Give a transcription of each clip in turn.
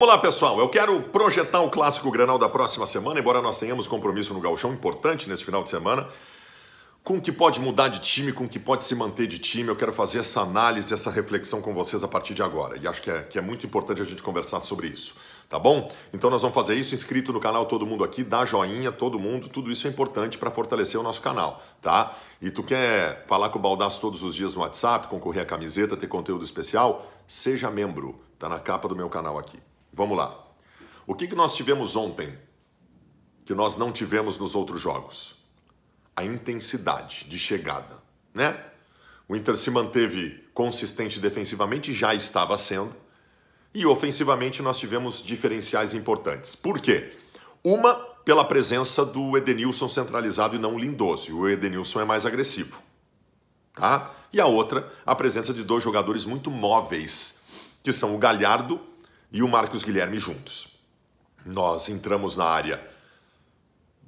Olá pessoal, eu quero projetar o clássico Granal da próxima semana, embora nós tenhamos compromisso no Galchão importante nesse final de semana, com o que pode mudar de time, com o que pode se manter de time, eu quero fazer essa análise, essa reflexão com vocês a partir de agora. E acho que é, que é muito importante a gente conversar sobre isso, tá bom? Então nós vamos fazer isso, inscrito no canal todo mundo aqui, dá joinha, todo mundo, tudo isso é importante para fortalecer o nosso canal, tá? E tu quer falar com o Baldaço todos os dias no WhatsApp, concorrer à camiseta, ter conteúdo especial? Seja membro, tá na capa do meu canal aqui. Vamos lá. O que, que nós tivemos ontem que nós não tivemos nos outros jogos? A intensidade de chegada, né? O Inter se manteve consistente defensivamente, já estava sendo, e ofensivamente nós tivemos diferenciais importantes. Por quê? Uma, pela presença do Edenilson centralizado e não Lindoso. O Edenilson é mais agressivo, tá? E a outra, a presença de dois jogadores muito móveis, que são o Galhardo e o Marcos Guilherme juntos. Nós entramos na área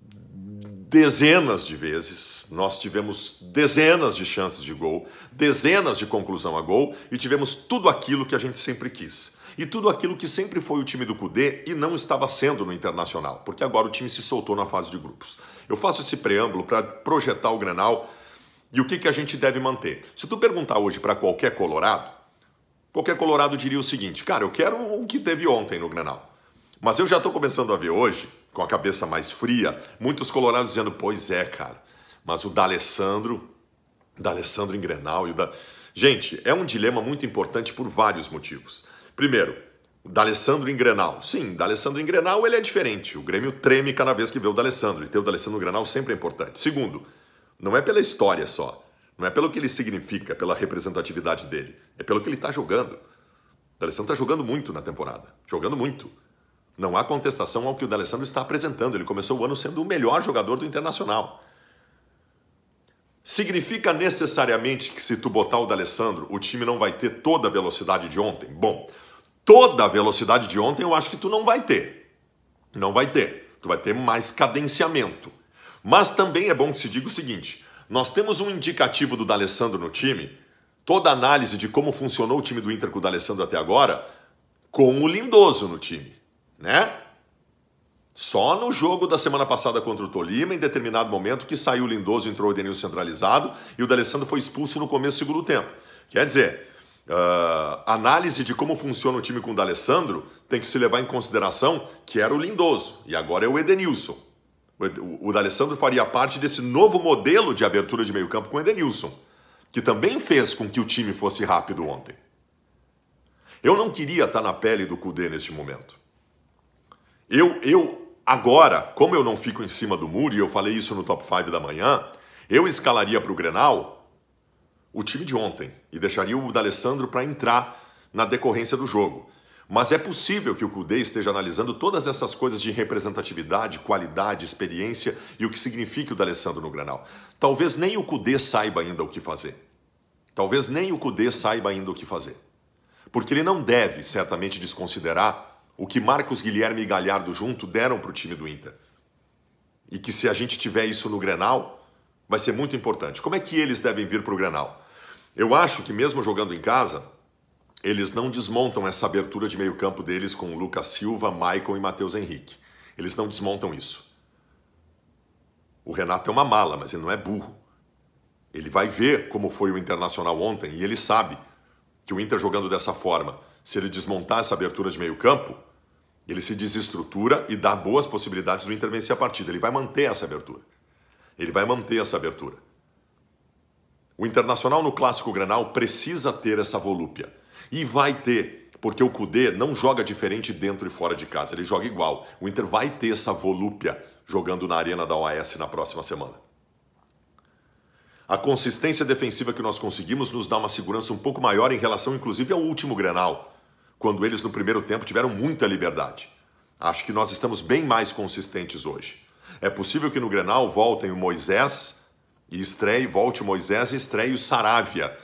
dezenas de vezes, nós tivemos dezenas de chances de gol, dezenas de conclusão a gol e tivemos tudo aquilo que a gente sempre quis. E tudo aquilo que sempre foi o time do CUDE e não estava sendo no Internacional, porque agora o time se soltou na fase de grupos. Eu faço esse preâmbulo para projetar o Grenal e o que, que a gente deve manter. Se tu perguntar hoje para qualquer colorado, Qualquer colorado diria o seguinte: cara, eu quero o que teve ontem no Grenal. Mas eu já estou começando a ver hoje, com a cabeça mais fria, muitos colorados dizendo: pois é, cara, mas o D'Alessandro, D'Alessandro em Grenal e o da. Gente, é um dilema muito importante por vários motivos. Primeiro, o D'Alessandro em Grenal. Sim, D'Alessandro em Grenal ele é diferente. O Grêmio treme cada vez que vê o D'Alessandro. E ter o D'Alessandro em Grenal sempre é importante. Segundo, não é pela história só. Não é pelo que ele significa, pela representatividade dele. É pelo que ele está jogando. O D'Alessandro está jogando muito na temporada. Jogando muito. Não há contestação ao que o D'Alessandro está apresentando. Ele começou o ano sendo o melhor jogador do Internacional. Significa necessariamente que se tu botar o D'Alessandro, o time não vai ter toda a velocidade de ontem? Bom, toda a velocidade de ontem eu acho que tu não vai ter. Não vai ter. Tu vai ter mais cadenciamento. Mas também é bom que se diga o seguinte: nós temos um indicativo do D'Alessandro no time, toda a análise de como funcionou o time do Inter com o D'Alessandro até agora, com o Lindoso no time, né? Só no jogo da semana passada contra o Tolima, em determinado momento, que saiu o Lindoso, entrou o Denilson centralizado e o D'Alessandro foi expulso no começo do segundo tempo. Quer dizer, uh, análise de como funciona o time com o D'Alessandro tem que se levar em consideração que era o Lindoso e agora é o Edenilson. O D'Alessandro faria parte desse novo modelo de abertura de meio campo com o Edenilson, que também fez com que o time fosse rápido ontem. Eu não queria estar na pele do Cudê neste momento. Eu, eu agora, como eu não fico em cima do muro, e eu falei isso no Top 5 da manhã, eu escalaria para o Grenal o time de ontem e deixaria o D'Alessandro para entrar na decorrência do jogo. Mas é possível que o CUDE esteja analisando todas essas coisas de representatividade, qualidade, experiência e o que significa o D'Alessandro no Granal. Talvez nem o CUDE saiba ainda o que fazer. Talvez nem o CUDE saiba ainda o que fazer. Porque ele não deve, certamente, desconsiderar o que Marcos Guilherme e Galhardo junto deram para o time do Inter. E que se a gente tiver isso no Grenal, vai ser muito importante. Como é que eles devem vir para o Grenal? Eu acho que mesmo jogando em casa, eles não desmontam essa abertura de meio campo deles com Lucas Silva, Michael e Matheus Henrique. Eles não desmontam isso. O Renato é uma mala, mas ele não é burro. Ele vai ver como foi o Internacional ontem e ele sabe que o Inter jogando dessa forma, se ele desmontar essa abertura de meio campo, ele se desestrutura e dá boas possibilidades do Inter vencer a partida. Ele vai manter essa abertura. Ele vai manter essa abertura. O Internacional no Clássico Granal precisa ter essa volúpia e vai ter, porque o Kudê não joga diferente dentro e fora de casa, ele joga igual. O Inter vai ter essa volúpia jogando na arena da OAS na próxima semana. A consistência defensiva que nós conseguimos nos dá uma segurança um pouco maior em relação, inclusive, ao último Grenal, quando eles no primeiro tempo tiveram muita liberdade. Acho que nós estamos bem mais consistentes hoje. É possível que no Grenal voltem o Moisés e estreie, volte o Moisés e estreie o Saravia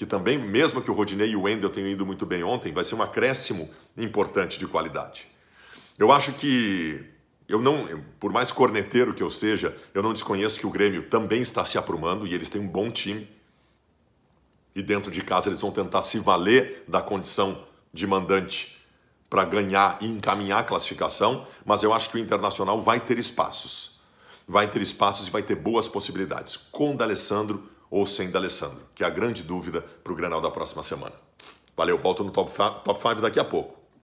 que também, mesmo que o Rodinei e o Wendel tenham ido muito bem ontem, vai ser um acréscimo importante de qualidade. Eu acho que eu não, por mais corneteiro que eu seja, eu não desconheço que o Grêmio também está se aprumando e eles têm um bom time. E dentro de casa eles vão tentar se valer da condição de mandante para ganhar e encaminhar a classificação, mas eu acho que o Internacional vai ter espaços. Vai ter espaços e vai ter boas possibilidades. Com D'Alessandro, ou sem D'Alessandro, que é a grande dúvida para o Grenal da próxima semana. Valeu, volto no Top 5 daqui a pouco.